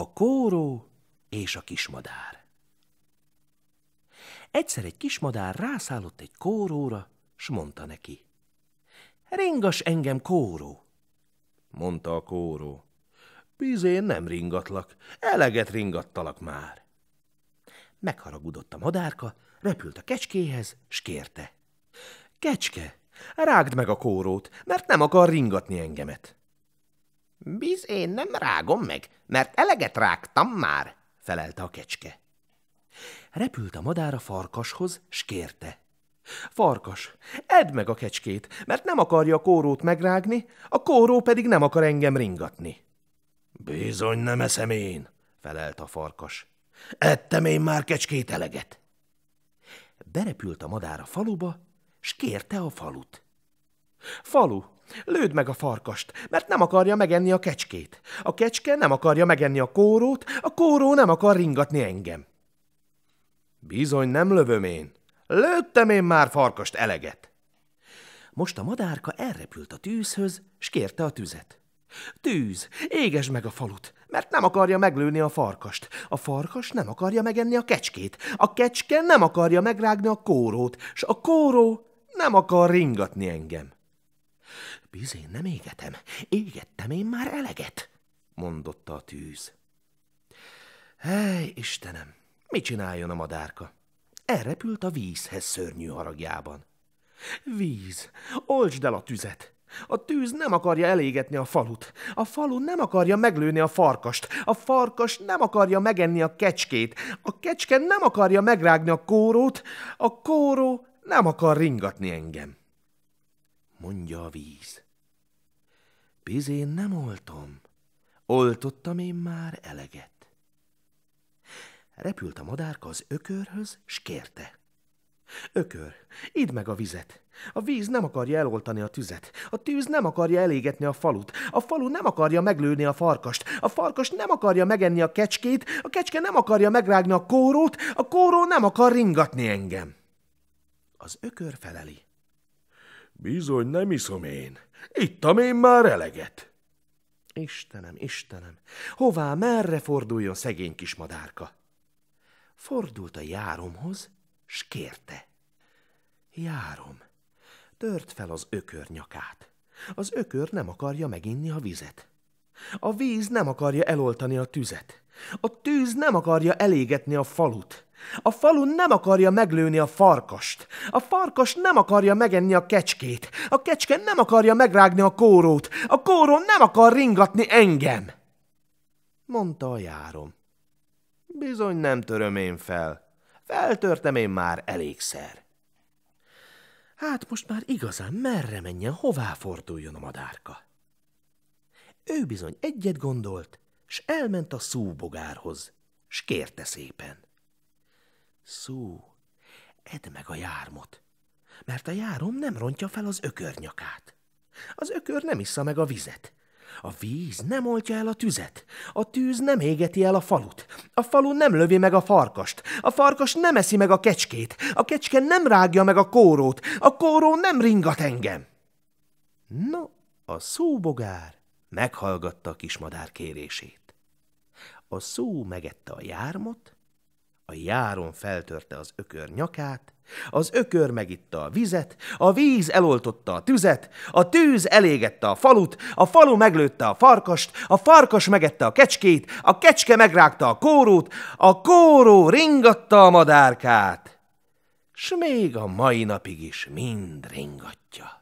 a kóró és a kismadár. Egyszer egy kismadár rászállott egy kóróra, s mondta neki. Ringas engem, kóró! mondta a kóró. Bizén nem ringatlak, eleget ringattalak már. Megharagudott a madárka, repült a kecskéhez, s kérte. Kecske, rágd meg a kórót, mert nem akar ringatni engemet. Biz én nem rágom meg, mert eleget rágtam már, felelte a kecske. Repült a madár a farkashoz, s kérte. Farkas, edd meg a kecskét, mert nem akarja a kórót megrágni, a kóró pedig nem akar engem ringatni. Bizony nem eszem én, felelt a farkas. Ettem én már kecskét eleget. Berepült a madár a faluba, s kérte a falut. Falu, Lőd meg a farkast, mert nem akarja megenni a kecskét. A kecske nem akarja megenni a kórót, a kóró nem akar ringatni engem. Bizony nem lövöm én. Lőttem én már farkast eleget. Most a madárka elrepült a tűzhöz, s kérte a tüzet. Tűz, éges meg a falut, mert nem akarja meglőni a farkast. A farkas nem akarja megenni a kecskét, a kecske nem akarja megrágni a kórót, s a kóró nem akar ringatni engem. Bizén nem égetem, égettem én már eleget, mondotta a tűz. Hely, Istenem, mit csináljon a madárka? Elrepült a vízhez szörnyű haragjában. Víz, olcsd el a tüzet! A tűz nem akarja elégetni a falut, a falu nem akarja meglőni a farkast, a farkas nem akarja megenni a kecskét, a kecske nem akarja megrágni a kórót, a kóró nem akar ringatni engem mondja a víz. Bizén nem oltom, oltottam én már eleget. Repült a madárka az ökörhöz, s kérte. Ökör, idd meg a vizet. A víz nem akarja eloltani a tüzet. A tűz nem akarja elégetni a falut. A falu nem akarja meglőni a farkast. A farkas nem akarja megenni a kecskét. A kecske nem akarja megrágni a kórót. A kóró nem akar ringatni engem. Az ökör feleli. Bizony nem iszom én. Ittam én már eleget. Istenem, Istenem, hová, merre forduljon szegény kis madárka? Fordult a járomhoz, s kérte. Járom, tört fel az ökör nyakát. Az ökör nem akarja meginni a vizet. A víz nem akarja eloltani a tüzet. A tűz nem akarja elégetni a falut. A falu nem akarja meglőni a farkast. A farkas nem akarja megenni a kecskét. A kecske nem akarja megrágni a kórót. A kóró nem akar ringatni engem. Mondta a járom. Bizony nem töröm én fel. Feltörtem én már elégszer. Hát most már igazán merre menjen, hová forduljon a madárka. Ő bizony egyet gondolt, s elment a szúbogárhoz, s kérte szépen. Szó, edd meg a jármot, mert a járom nem rontja fel az ökörnyakát. Az ökör nem issza meg a vizet. A víz nem oltja el a tüzet, a tűz nem égeti el a falut, a falu nem lövi meg a farkast, a farkas nem eszi meg a kecskét, a kecske nem rágja meg a kórót, a kóró nem ringat engem. No, a szóbogár meghallgatta a kismadár kérését. A szó megette a jármot, a járon feltörte az ökör nyakát, az ökör megitta a vizet, a víz eloltotta a tüzet, a tűz elégette a falut, a falu meglőtte a farkast, a farkas megette a kecskét, a kecske megrágta a kórót, a kóró ringatta a madárkát, s még a mai napig is mind ringatja.